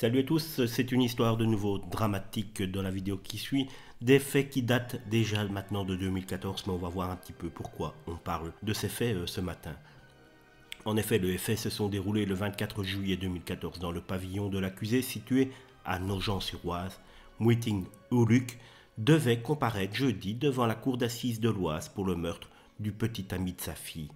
Salut à tous, c'est une histoire de nouveau dramatique dans la vidéo qui suit, des faits qui datent déjà maintenant de 2014, mais on va voir un petit peu pourquoi on parle de ces faits euh, ce matin. En effet, les faits se sont déroulés le 24 juillet 2014 dans le pavillon de l'accusé situé à Nogent-sur-Oise. Mouiting Uluk devait comparaître jeudi devant la cour d'assises de l'Oise pour le meurtre du petit ami de sa fille.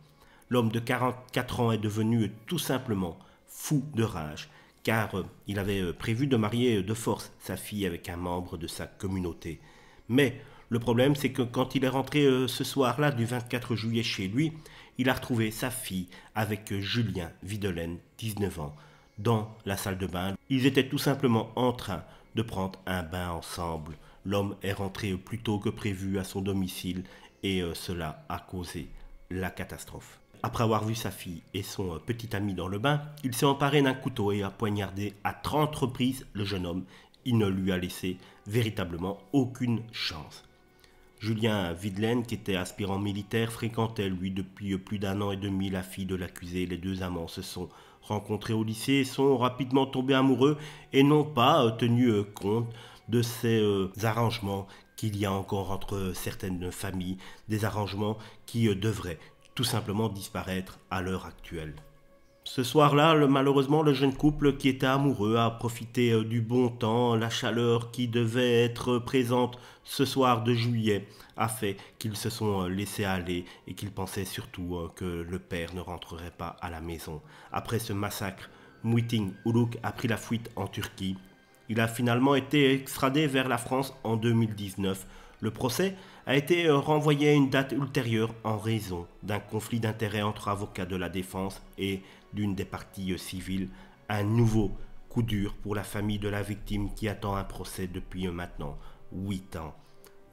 L'homme de 44 ans est devenu tout simplement fou de rage car euh, il avait euh, prévu de marier euh, de force sa fille avec un membre de sa communauté. Mais le problème, c'est que quand il est rentré ce soir-là du 24 juillet chez lui, il a retrouvé sa fille avec Julien Videlaine, 19 ans, dans la salle de bain. Ils étaient tout simplement en train de prendre un bain ensemble. L'homme est rentré plus tôt que prévu à son domicile et cela a causé la catastrophe. Après avoir vu sa fille et son euh, petit ami dans le bain, il s'est emparé d'un couteau et a poignardé à 30 reprises le jeune homme. Il ne lui a laissé véritablement aucune chance. Julien Videlaine, qui était aspirant militaire, fréquentait lui depuis euh, plus d'un an et demi la fille de l'accusé. Les deux amants se sont rencontrés au lycée sont rapidement tombés amoureux et n'ont pas euh, tenu compte de ces euh, arrangements qu'il y a encore entre certaines familles, des arrangements qui euh, devraient tout simplement disparaître à l'heure actuelle. Ce soir-là, malheureusement, le jeune couple qui était amoureux a profité euh, du bon temps, la chaleur qui devait être présente ce soir de juillet a fait qu'ils se sont laissés aller et qu'ils pensaient surtout que le père ne rentrerait pas à la maison. Après ce massacre, Mouiting Uluk a pris la fuite en Turquie il a finalement été extradé vers la France en 2019. Le procès a été euh, renvoyé à une date ultérieure en raison d'un conflit d'intérêts entre avocats de la défense et d'une des parties euh, civiles. Un nouveau coup dur pour la famille de la victime qui attend un procès depuis euh, maintenant 8 ans.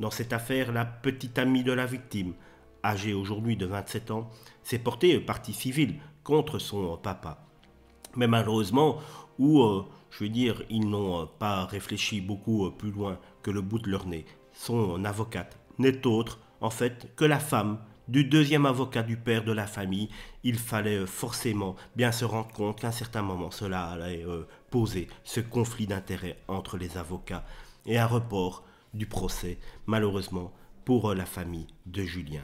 Dans cette affaire, la petite amie de la victime, âgée aujourd'hui de 27 ans, s'est portée partie civile contre son papa. Mais malheureusement, où je veux dire, ils n'ont euh, pas réfléchi beaucoup euh, plus loin que le bout de leur nez. Son avocate n'est autre, en fait, que la femme du deuxième avocat du père de la famille. Il fallait euh, forcément bien se rendre compte qu'à un certain moment, cela allait poser ce conflit d'intérêts entre les avocats et un report du procès, malheureusement, pour la famille de Julien.